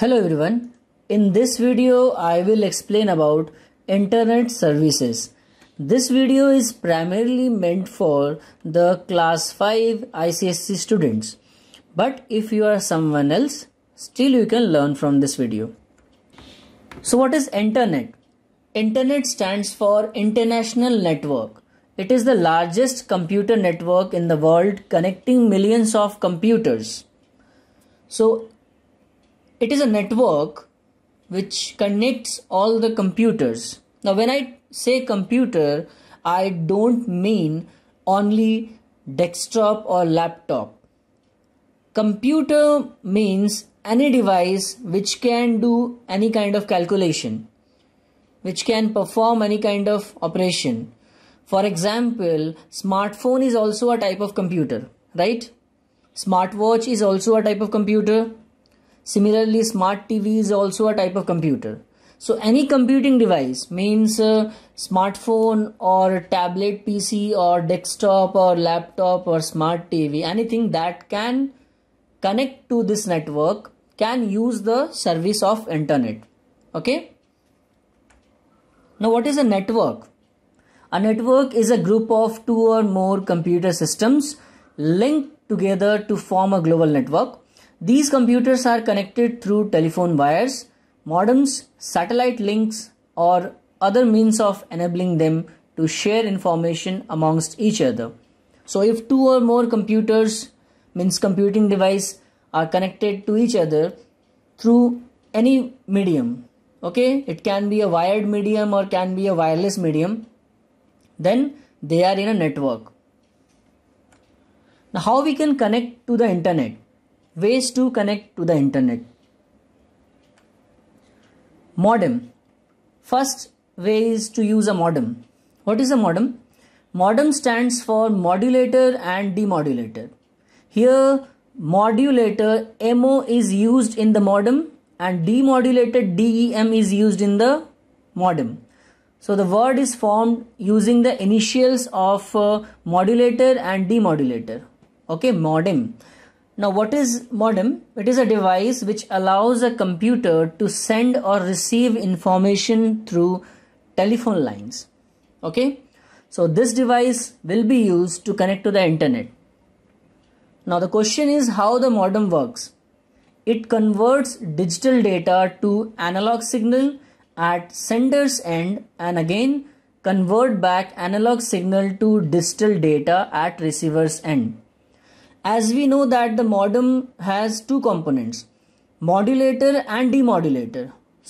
Hello everyone. In this video, I will explain about internet services. This video is primarily meant for the class 5 ICSC students. But if you are someone else, still you can learn from this video. So what is internet? Internet stands for International Network. It is the largest computer network in the world connecting millions of computers. So it is a network which connects all the computers. Now, when I say computer, I don't mean only desktop or laptop. Computer means any device which can do any kind of calculation, which can perform any kind of operation. For example, smartphone is also a type of computer, right? Smartwatch is also a type of computer. Similarly, smart TV is also a type of computer. So any computing device means a uh, smartphone or tablet PC or desktop or laptop or smart TV, anything that can connect to this network can use the service of internet. Okay. Now what is a network? A network is a group of two or more computer systems linked together to form a global network. These computers are connected through telephone wires, modems, satellite links, or other means of enabling them to share information amongst each other. So, if two or more computers, means computing device, are connected to each other through any medium, okay, it can be a wired medium or can be a wireless medium, then they are in a network. Now, how we can connect to the internet? Ways to connect to the internet. Modem. First way is to use a modem. What is a modem? Modem stands for modulator and demodulator. Here modulator MO is used in the modem and demodulator DEM is used in the modem. So the word is formed using the initials of uh, modulator and demodulator. Okay, modem. Now, what is modem? It is a device which allows a computer to send or receive information through telephone lines. Okay, so this device will be used to connect to the internet. Now, the question is how the modem works. It converts digital data to analog signal at sender's end and again convert back analog signal to digital data at receiver's end as we know that the modem has two components modulator and demodulator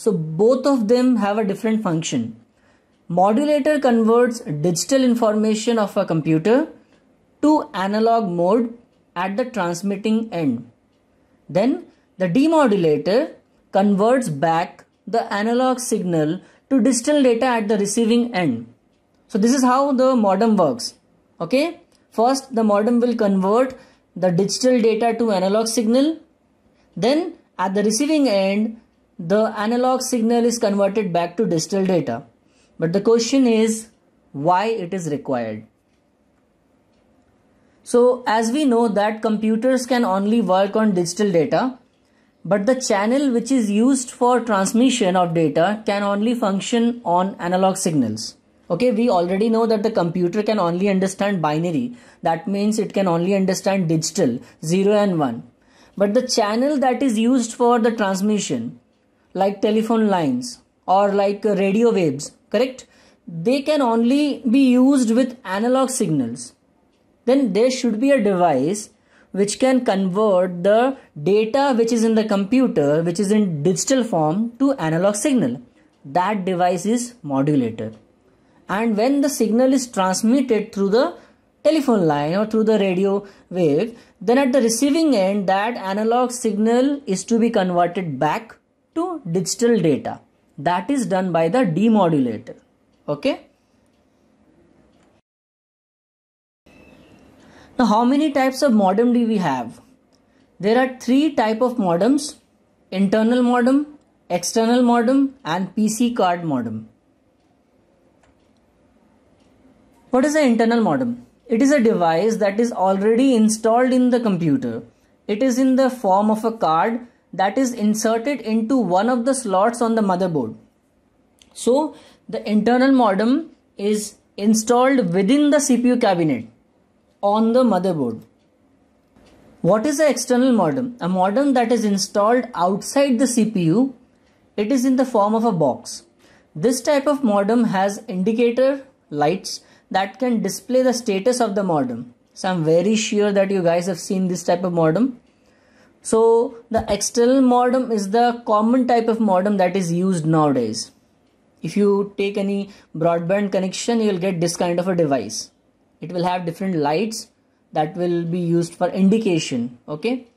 so both of them have a different function modulator converts digital information of a computer to analog mode at the transmitting end then the demodulator converts back the analog signal to digital data at the receiving end so this is how the modem works okay first the modem will convert the digital data to analog signal. Then at the receiving end, the analog signal is converted back to digital data. But the question is why it is required. So as we know that computers can only work on digital data, but the channel which is used for transmission of data can only function on analog signals okay we already know that the computer can only understand binary that means it can only understand digital 0 and 1 but the channel that is used for the transmission like telephone lines or like radio waves correct they can only be used with analog signals then there should be a device which can convert the data which is in the computer which is in digital form to analog signal that device is modulator and when the signal is transmitted through the telephone line or through the radio wave then at the receiving end that analog signal is to be converted back to digital data that is done by the demodulator okay now how many types of modem do we have there are three type of modems internal modem external modem and pc card modem What is an internal modem? It is a device that is already installed in the computer. It is in the form of a card that is inserted into one of the slots on the motherboard. So the internal modem is installed within the CPU cabinet on the motherboard. What is an external modem? A modem that is installed outside the CPU. It is in the form of a box. This type of modem has indicator lights that can display the status of the modem. So I'm very sure that you guys have seen this type of modem. So the external modem is the common type of modem that is used nowadays. If you take any broadband connection, you'll get this kind of a device. It will have different lights that will be used for indication. Okay.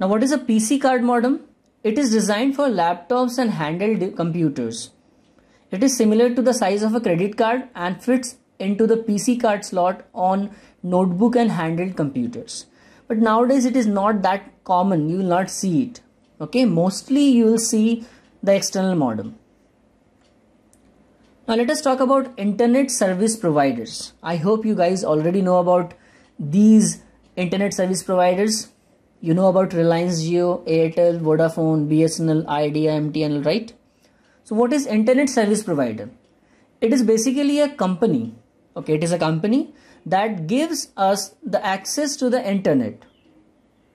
Now what is a PC card modem? It is designed for laptops and handheld computers. It is similar to the size of a credit card and fits into the PC card slot on notebook and handheld computers. But nowadays it is not that common, you will not see it. Okay, mostly you will see the external modem. Now let us talk about internet service providers. I hope you guys already know about these internet service providers. You know about Reliance Geo, Airtel, Vodafone, BSNL, Idea, MTNL, right? So what is internet service provider? It is basically a company. Okay, it is a company that gives us the access to the internet.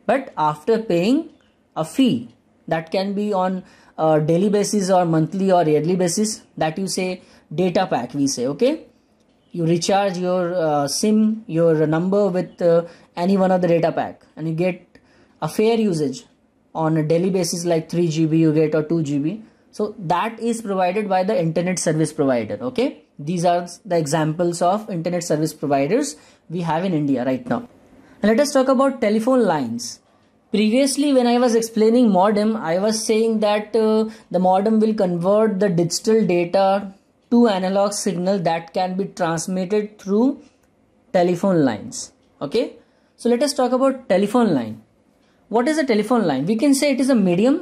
But after paying a fee that can be on a daily basis or monthly or yearly basis that you say data pack we say okay you recharge your uh, sim your number with uh, any one of the data pack and you get a fair usage on a daily basis like 3 gb you get or 2 gb so that is provided by the internet service provider okay these are the examples of internet service providers we have in india right now let us talk about telephone lines previously when i was explaining modem i was saying that uh, the modem will convert the digital data to analog signal that can be transmitted through telephone lines okay so let us talk about telephone line what is a telephone line we can say it is a medium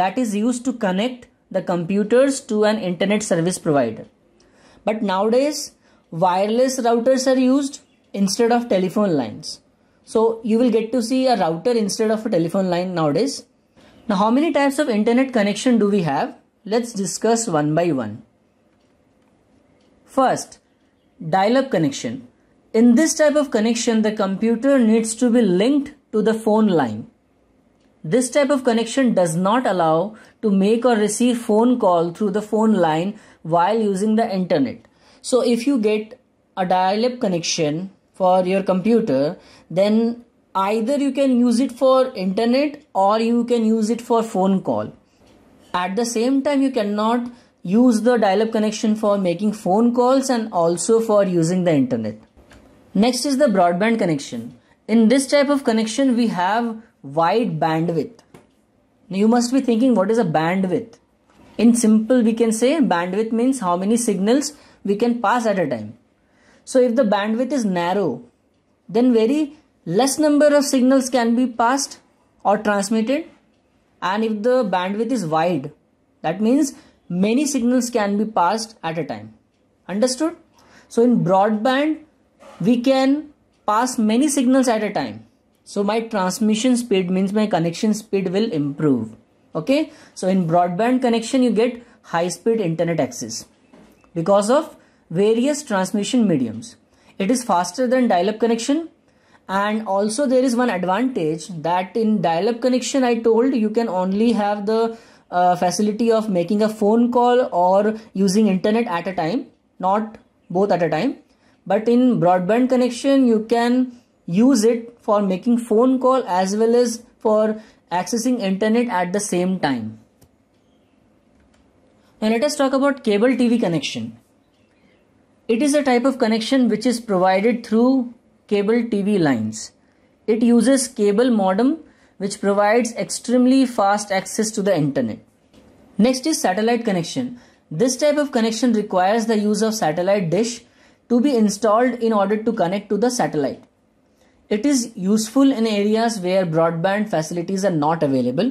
that is used to connect the computers to an internet service provider. But nowadays, wireless routers are used instead of telephone lines. So you will get to see a router instead of a telephone line nowadays. Now how many types of internet connection do we have? Let's discuss one by one. First, dial-up connection. In this type of connection, the computer needs to be linked to the phone line. This type of connection does not allow to make or receive phone call through the phone line while using the internet. So if you get a dial-up connection for your computer, then either you can use it for internet or you can use it for phone call. At the same time, you cannot use the dial-up connection for making phone calls and also for using the internet. Next is the broadband connection. In this type of connection, we have wide bandwidth. Now you must be thinking what is a bandwidth? In simple we can say bandwidth means how many signals we can pass at a time. So if the bandwidth is narrow then very less number of signals can be passed or transmitted and if the bandwidth is wide that means many signals can be passed at a time. Understood? So in broadband we can pass many signals at a time so my transmission speed means my connection speed will improve. Okay. So in broadband connection, you get high speed internet access because of various transmission mediums. It is faster than dial-up connection and also there is one advantage that in dial-up connection I told you can only have the uh, facility of making a phone call or using internet at a time not both at a time but in broadband connection you can use it for making phone call as well as for accessing internet at the same time. Now let us talk about cable TV connection. It is a type of connection which is provided through cable TV lines. It uses cable modem which provides extremely fast access to the internet. Next is satellite connection. This type of connection requires the use of satellite dish to be installed in order to connect to the satellite. It is useful in areas where broadband facilities are not available.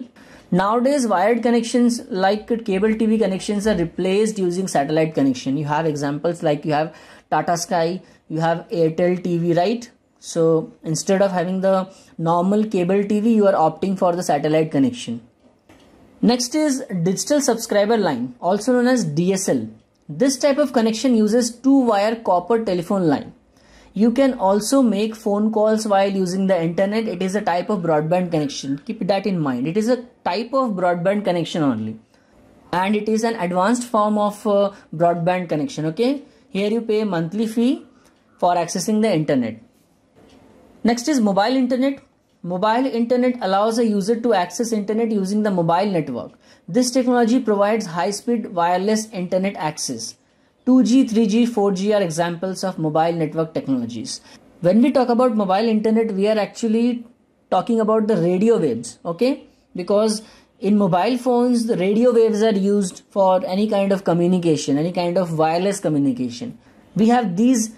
Nowadays, wired connections like cable TV connections are replaced using satellite connection. You have examples like you have Tata Sky, you have Airtel TV, right? So instead of having the normal cable TV, you are opting for the satellite connection. Next is digital subscriber line, also known as DSL. This type of connection uses two wire copper telephone line. You can also make phone calls while using the internet. It is a type of broadband connection. Keep that in mind. It is a type of broadband connection only. And it is an advanced form of uh, broadband connection. Okay. Here you pay monthly fee for accessing the internet. Next is mobile internet. Mobile internet allows a user to access internet using the mobile network. This technology provides high-speed wireless internet access. 2G, 3G, 4G are examples of mobile network technologies. When we talk about mobile internet, we are actually talking about the radio waves, okay? Because in mobile phones, the radio waves are used for any kind of communication, any kind of wireless communication. We have these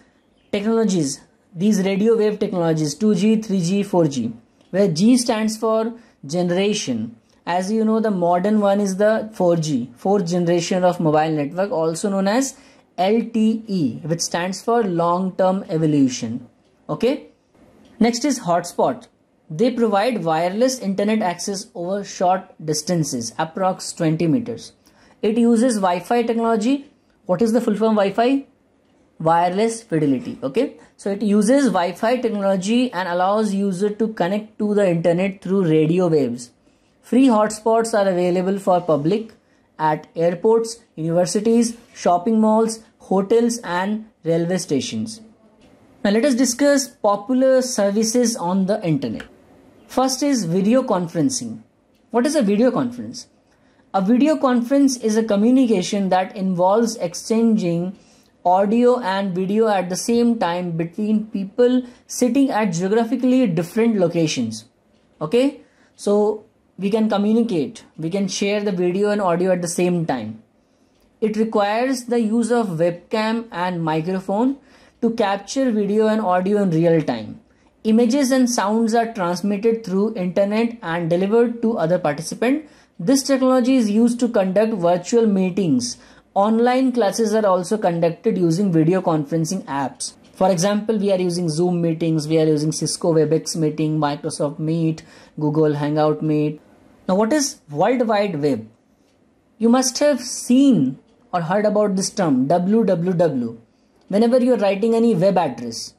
technologies, these radio wave technologies 2G, 3G, 4G, where G stands for generation, as you know the modern one is the 4g fourth generation of mobile network also known as LTE, which stands for long term evolution. Okay. Next is hotspot. They provide wireless internet access over short distances, approx 20 meters. It uses Wi Fi technology. What is the full form Wi Fi? Wireless fidelity. Okay. So it uses Wi Fi technology and allows user to connect to the internet through radio waves. Free hotspots are available for public at airports, universities, shopping malls, hotels, and railway stations. Now, let us discuss popular services on the internet. First is video conferencing. What is a video conference? A video conference is a communication that involves exchanging audio and video at the same time between people sitting at geographically different locations. Okay, so we can communicate, we can share the video and audio at the same time. It requires the use of webcam and microphone to capture video and audio in real time. Images and sounds are transmitted through internet and delivered to other participants. This technology is used to conduct virtual meetings. Online classes are also conducted using video conferencing apps. For example, we are using Zoom meetings, we are using Cisco WebEx meeting, Microsoft Meet, Google Hangout Meet, now, what is World Wide Web? You must have seen or heard about this term www. Whenever you are writing any web address,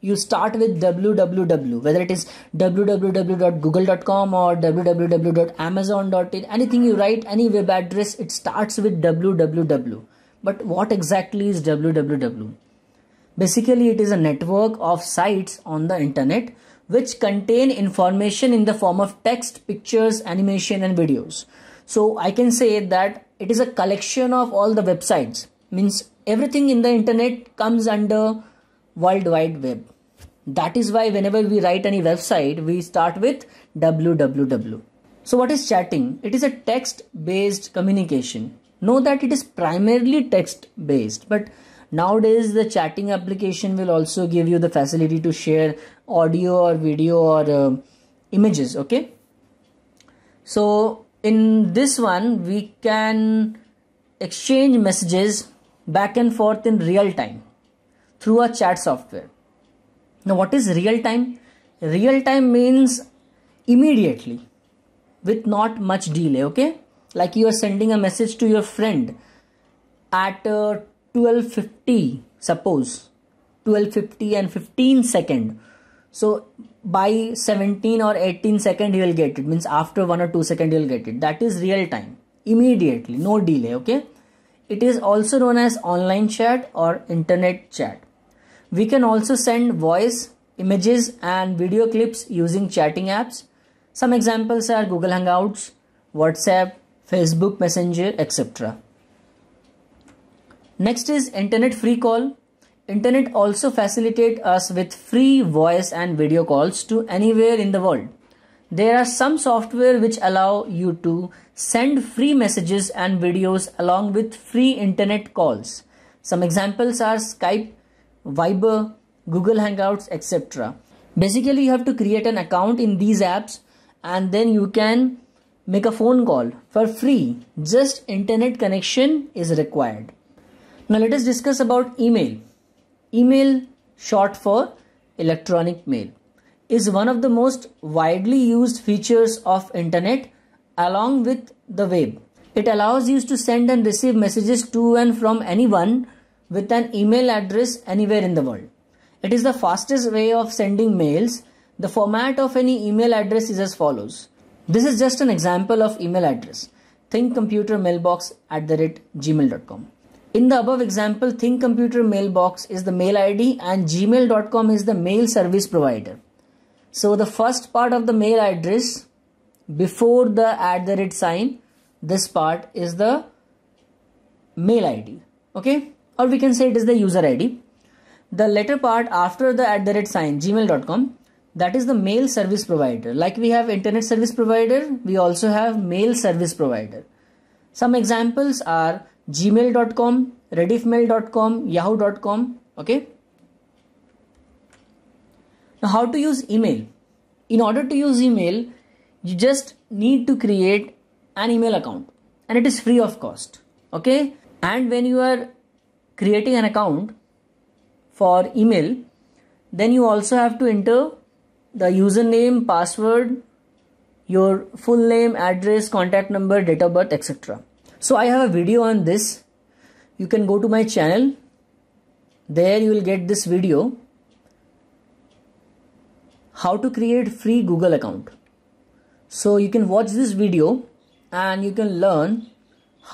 you start with www, whether it is www.google.com or www.amazon.in, anything you write, any web address, it starts with www. But what exactly is www? Basically, it is a network of sites on the internet which contain information in the form of text, pictures, animation, and videos. So I can say that it is a collection of all the websites. Means everything in the internet comes under World Wide Web. That is why whenever we write any website, we start with www. So what is chatting? It is a text-based communication. Know that it is primarily text-based, but Nowadays, the chatting application will also give you the facility to share audio or video or uh, images. Okay. So in this one, we can exchange messages back and forth in real time through a chat software. Now, what is real time? Real time means immediately with not much delay. Okay. Like you are sending a message to your friend at uh, 1250 suppose 1250 and 15 second so by 17 or 18 second you will get it means after 1 or 2 second you will get it that is real time immediately no delay okay it is also known as online chat or internet chat we can also send voice images and video clips using chatting apps some examples are google hangouts whatsapp facebook messenger etc Next is internet free call. Internet also facilitate us with free voice and video calls to anywhere in the world. There are some software which allow you to send free messages and videos along with free internet calls. Some examples are Skype, Viber, Google Hangouts, etc. Basically, you have to create an account in these apps and then you can make a phone call for free. Just internet connection is required. Now let us discuss about email. Email, short for electronic mail, is one of the most widely used features of internet along with the web. It allows you to send and receive messages to and from anyone with an email address anywhere in the world. It is the fastest way of sending mails. The format of any email address is as follows. This is just an example of email address. Think computer mailbox at the rate gmail.com. In the above example, ThinkComputer mailbox is the mail ID and gmail.com is the mail service provider. So the first part of the mail address before the at the red sign, this part is the mail ID. Okay, or we can say it is the user ID. The letter part after the at the red sign gmail.com that is the mail service provider. Like we have internet service provider, we also have mail service provider. Some examples are gmail.com, rediffmail.com, yahoo.com. Okay. Now, how to use email? In order to use email, you just need to create an email account and it is free of cost. Okay. And when you are creating an account for email, then you also have to enter the username, password, your full name, address, contact number, date of birth, etc. So I have a video on this. You can go to my channel. There you will get this video. How to create free Google account. So you can watch this video and you can learn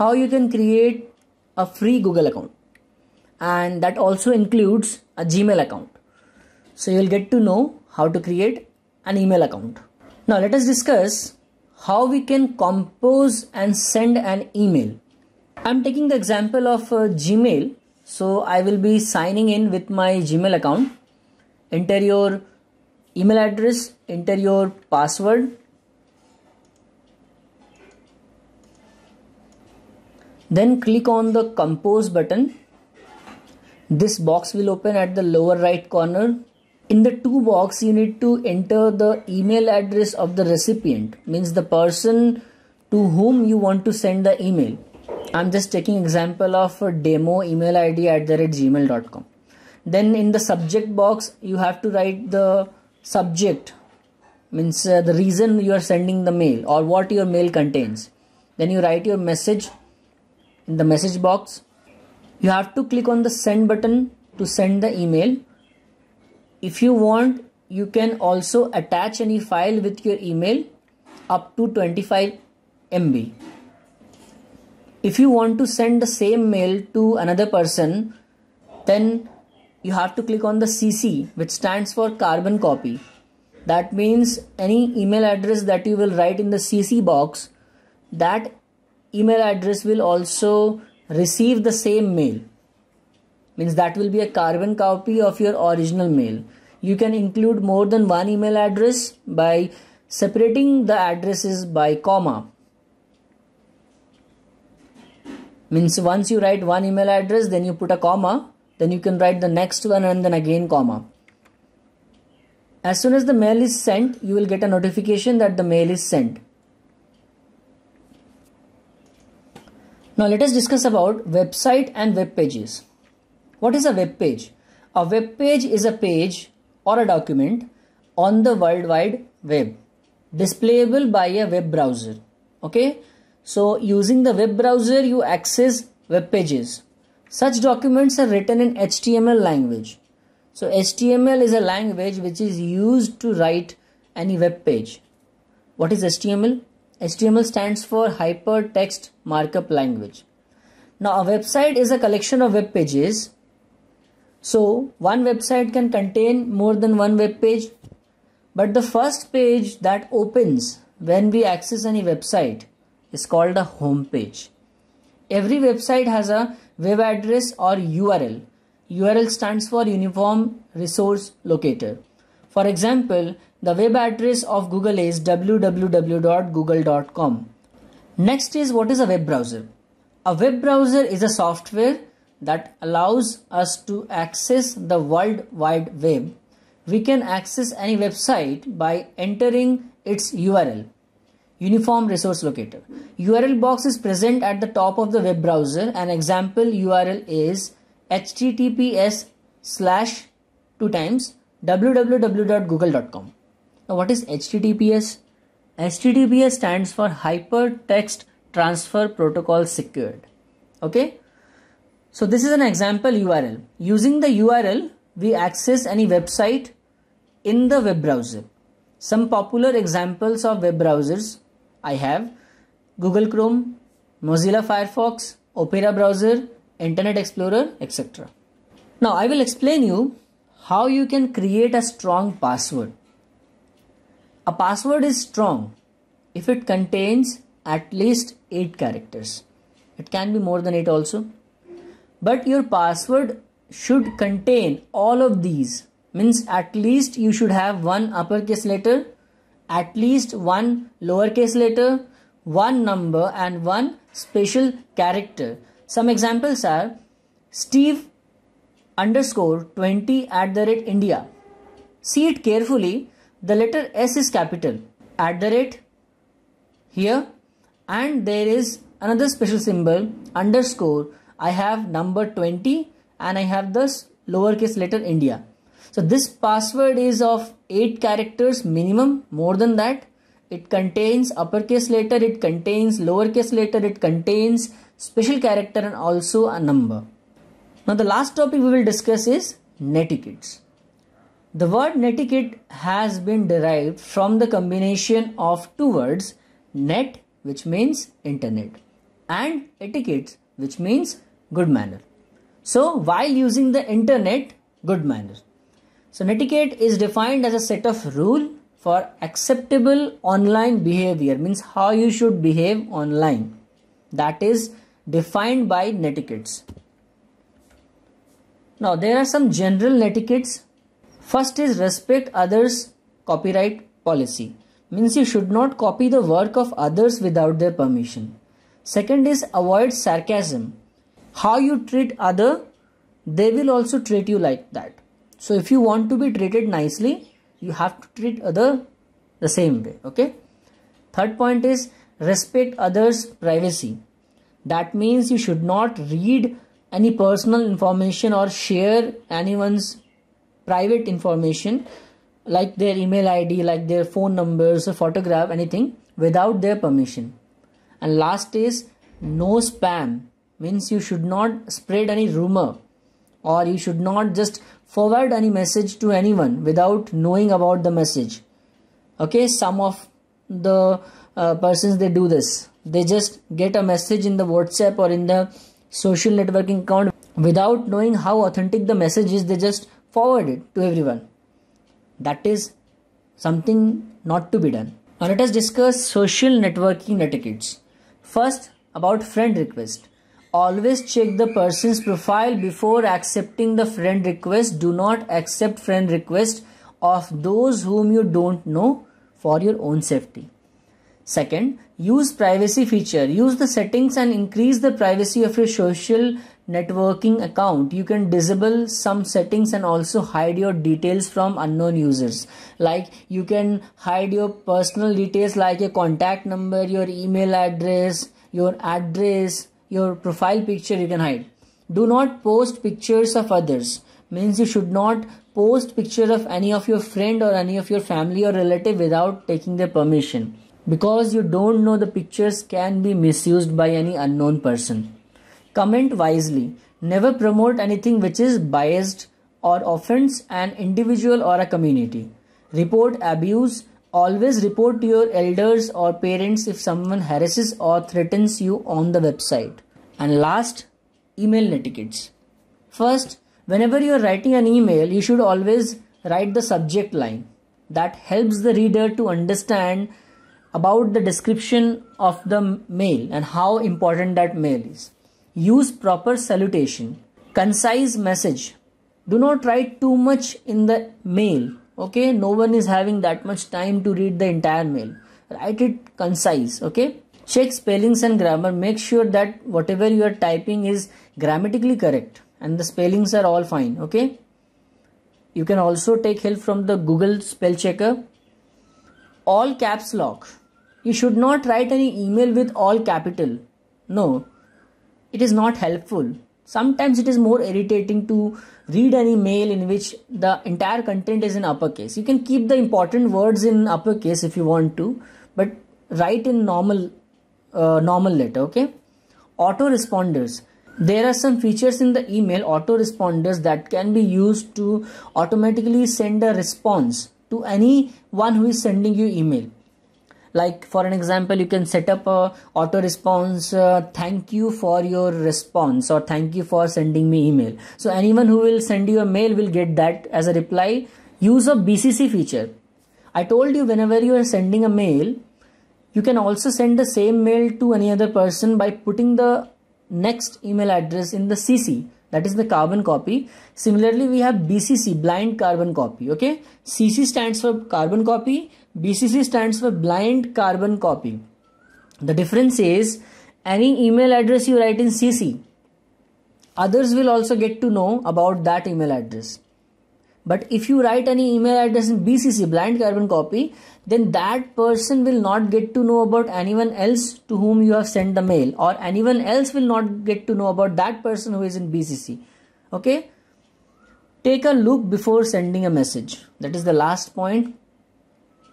how you can create a free Google account. And that also includes a Gmail account. So you will get to know how to create an email account. Now let us discuss how we can compose and send an email. I'm taking the example of uh, Gmail. So I will be signing in with my Gmail account. Enter your email address, enter your password. Then click on the compose button. This box will open at the lower right corner in the two box you need to enter the email address of the recipient means the person to whom you want to send the email i'm just taking example of a demo email id at the rate gmail.com then in the subject box you have to write the subject means uh, the reason you are sending the mail or what your mail contains then you write your message in the message box you have to click on the send button to send the email if you want, you can also attach any file with your email up to 25 MB. If you want to send the same mail to another person, then you have to click on the CC, which stands for carbon copy. That means any email address that you will write in the CC box, that email address will also receive the same mail means that will be a carbon copy of your original mail you can include more than one email address by separating the addresses by comma means once you write one email address then you put a comma then you can write the next one and then again comma as soon as the mail is sent you will get a notification that the mail is sent now let us discuss about website and web pages what is a web page? A web page is a page or a document on the World Wide Web, displayable by a web browser. Okay, so using the web browser, you access web pages. Such documents are written in HTML language. So, HTML is a language which is used to write any web page. What is HTML? HTML stands for Hypertext Markup Language. Now, a website is a collection of web pages so one website can contain more than one web page, but the first page that opens when we access any website is called a home page. Every website has a web address or URL. URL stands for Uniform Resource Locator. For example, the web address of Google is www.google.com. Next is what is a web browser? A web browser is a software that allows us to access the World Wide Web, we can access any website by entering its URL Uniform Resource Locator. URL box is present at the top of the web browser. An example URL is https slash two times www.google.com. Now, what is HTTPS? HTTPS stands for Hypertext Transfer Protocol Secured. Okay, so this is an example URL. Using the URL, we access any website in the web browser. Some popular examples of web browsers I have Google Chrome, Mozilla Firefox, Opera browser, Internet Explorer, etc. Now I will explain you how you can create a strong password. A password is strong if it contains at least 8 characters. It can be more than 8 also but your password should contain all of these means at least you should have one uppercase letter at least one lowercase letter one number and one special character some examples are steve underscore 20 at the rate india see it carefully the letter s is capital at the rate here and there is another special symbol underscore I have number 20 and I have this lowercase letter India. So this password is of 8 characters minimum more than that. It contains uppercase letter, it contains lowercase letter, it contains special character and also a number. Now the last topic we will discuss is netiquettes. The word netiquette has been derived from the combination of two words net which means internet and etiquette which means good manner. So, while using the internet, good manner. So, netiquette is defined as a set of rule for acceptable online behavior, means how you should behave online. That is defined by netiquettes. Now, there are some general netiquettes. First is respect others' copyright policy, means you should not copy the work of others without their permission. Second is avoid sarcasm, how you treat other they will also treat you like that so if you want to be treated nicely you have to treat other the same way okay third point is respect others privacy that means you should not read any personal information or share anyone's private information like their email id like their phone numbers photograph anything without their permission and last is no spam means you should not spread any rumor or you should not just forward any message to anyone without knowing about the message okay some of the uh, persons they do this they just get a message in the whatsapp or in the social networking account without knowing how authentic the message is they just forward it to everyone that is something not to be done now let us discuss social networking etiquettes first about friend request Always check the person's profile before accepting the friend request. Do not accept friend request of those whom you don't know for your own safety. Second, use privacy feature. Use the settings and increase the privacy of your social networking account. You can disable some settings and also hide your details from unknown users. Like you can hide your personal details like your contact number, your email address, your address, your profile picture you can hide do not post pictures of others means you should not post picture of any of your friend or any of your family or relative without taking their permission because you don't know the pictures can be misused by any unknown person. Comment wisely. Never promote anything which is biased or offends an individual or a community. Report abuse Always report to your elders or parents if someone harasses or threatens you on the website. And last, email etiquette. First, whenever you are writing an email, you should always write the subject line. That helps the reader to understand about the description of the mail and how important that mail is. Use proper salutation. Concise message. Do not write too much in the mail okay no one is having that much time to read the entire mail write it concise okay check spellings and grammar make sure that whatever you are typing is grammatically correct and the spellings are all fine okay you can also take help from the google spell checker all caps lock you should not write any email with all capital no it is not helpful Sometimes it is more irritating to read an email in which the entire content is in uppercase. You can keep the important words in uppercase if you want to, but write in normal uh, normal letter. Okay. Auto responders. There are some features in the email auto responders that can be used to automatically send a response to anyone who is sending you email like for an example you can set up a auto response uh, thank you for your response or thank you for sending me email so anyone who will send you a mail will get that as a reply use a bcc feature i told you whenever you are sending a mail you can also send the same mail to any other person by putting the next email address in the cc that is the carbon copy similarly we have bcc blind carbon copy okay cc stands for carbon copy bcc stands for blind carbon copy the difference is any email address you write in cc others will also get to know about that email address but if you write any email address in BCC, blind carbon copy, then that person will not get to know about anyone else to whom you have sent the mail, or anyone else will not get to know about that person who is in BCC. Okay? Take a look before sending a message. That is the last point.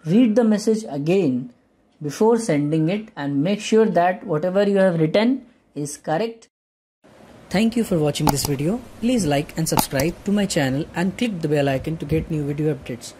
Read the message again before sending it and make sure that whatever you have written is correct Thank you for watching this video. Please like and subscribe to my channel and click the bell icon to get new video updates.